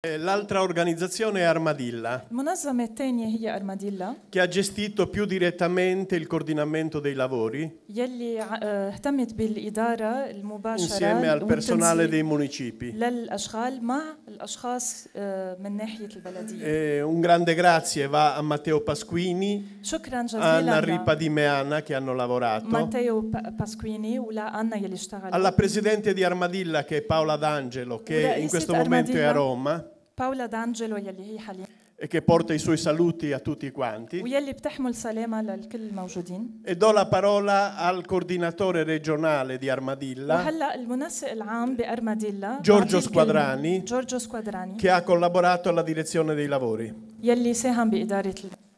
Eh, l'altra organizzazione è Armadilla, che ha gestito più direttamente il coordinamento dei lavori eh, insieme al personale dei municipi. E eh, un grande grazie va a Matteo Pasquini, Anna Ripa di Meana che hanno lavorato, alla presidente di Armadilla che è Paola D'Angelo che in questo momento è a Roma. Paola D'Angelo e che porta i suoi saluti a tutti quanti. E do la parola al coordinatore regionale di Armadilla. وهلا Giorgio Squadrani. Giorgio Squadrani. Che ha collaborato alla direzione dei lavori.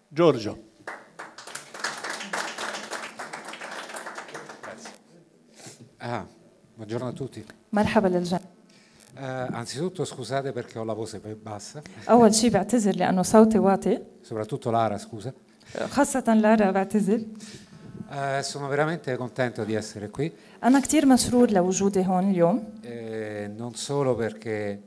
Giorgio. Ah, buongiorno a tutti. مرحبا للجميع. Uh, anzitutto scusate perché ho la voce bassa. Oh, Soprattutto Lara, scusa. Uh, sono veramente contento di essere qui. أنا Uh, non solo perché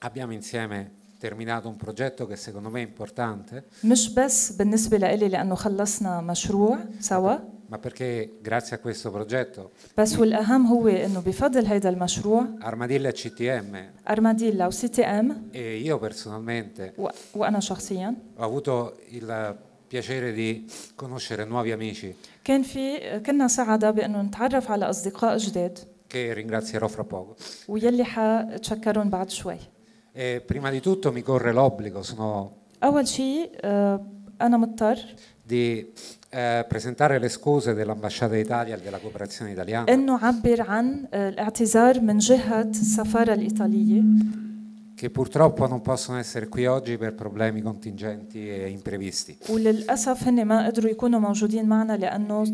abbiamo insieme terminato un progetto che secondo me è importante. مش بس بالنسبة لإلي لأنه خلصنا مشروع سوا ma perché grazie a questo progetto بس والاهم هو انه بفضل هيدا المشروع Armadilla CTM Armadilla و سي تي ام e io personalmente و... وانا شخصيا ho avuto il piacere di conoscere nuovi amici كان في كنا سعداء بانه نتعرف على اصدقاء جداد che ringrazierò fra poco ويلي حتشكرهم بعد شوي e prima di tutto mi corre l'obbligo sono اول شيء انا مضطر di eh, presentare le scuse dell'ambasciata d'Italia e della cooperazione italiana. che purtroppo non possono essere qui oggi per problemi contingenti e imprevisti. وللاسف هن ما قدروا يكونوا موجودين معنا لانه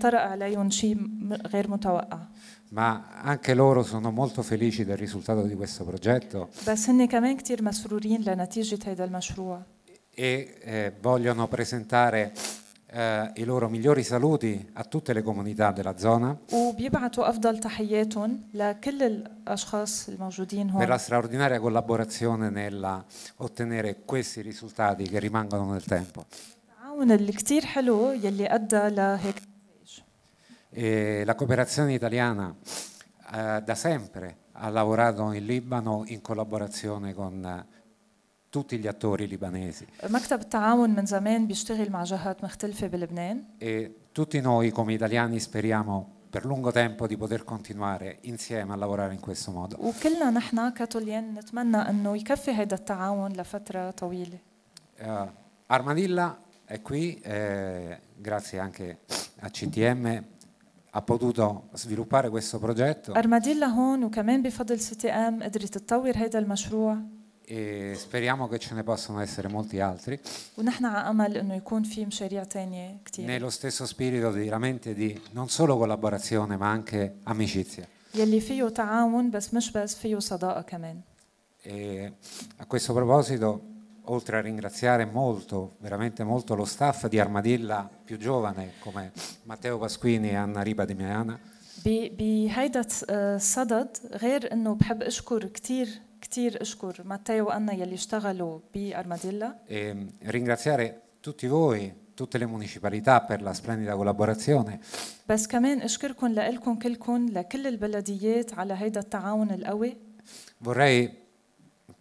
طرأ عليهم شيء غير Ma anche loro sono molto felici del risultato di questo progetto e eh, vogliono presentare eh, i loro migliori saluti a tutte le comunità della zona per la straordinaria collaborazione nell'ottenere questi risultati che rimangono nel tempo. E la cooperazione italiana eh, da sempre ha lavorato in Libano in collaborazione con tutti gli attori libanesi. E tutti noi come italiani speriamo per lungo tempo di poter continuare insieme a lavorare in questo modo. Uh, Armadilla è qui, eh, grazie anche a CTM ha potuto sviluppare questo progetto. Armadilla qui e هون وكمان بفضل CTM ha potuto تطور questo progetto e speriamo che ce ne possano essere molti altri. Nello stesso spirito veramente di non solo collaborazione ma anche amicizia. E a questo proposito oltre a ringraziare molto, veramente molto lo staff di Armadilla più giovane come Matteo Pasquini e Anna Riba di Meana. بهيدا الصدد غير انه بحب اشكر كثير كثير اشكر ماتيو وأنا يلي اشتغلوا بأرماديلا. ringraziare tutti voi, tutte le municipalità per la splendida collaborazione. بس كمان اشكركم لكم كلكم لكل البلديات على هيدا التعاون القوي. Vorrei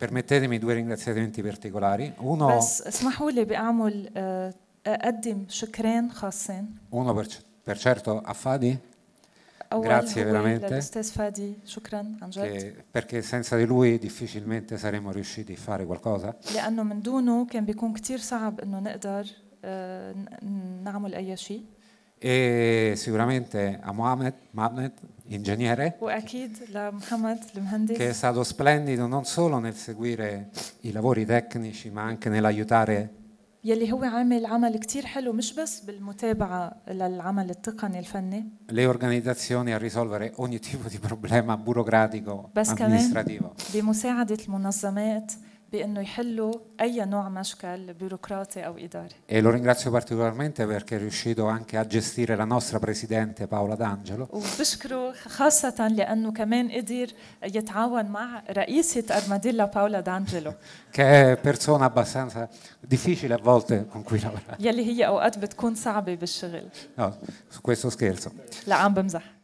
permettetemi due ringraziamenti particolari. Uno بس اسمحوا لي بأعمل أقدم شكرين خاصين. Uno per, per certo a Fadi grazie veramente. Che, perché senza di lui difficilmente saremmo riusciti a fare qualcosa. Eh, e sicuramente a Mohamed, Mohamed ingegnere, che è stato splendido non solo nel seguire i lavori tecnici ma anche nell'aiutare يلي هو عامل عمل كتير حلو مش بس بالمتابعة للعمل التقني الفني Le organizzazioni a risolvere ogni tipo di problema burocratico بس كمان بمساعدة المنظمات بانه يحلوا اي نوع مشكل بيروقراطي او اداري. E lo ringrazio particolarmente perché è riuscito anche a gestire la nostra presidente Paola D'Angelo. وبشكره خاصة لانه كمان قدر يتعاون مع رئيسة ارماديلا باولا دانجلو. che è persona abbastanza difficile a volte con cui lavorare. يلي هي اوقات بتكون صعبة بالشغل. No, questo scherzo. لا عم بمزح.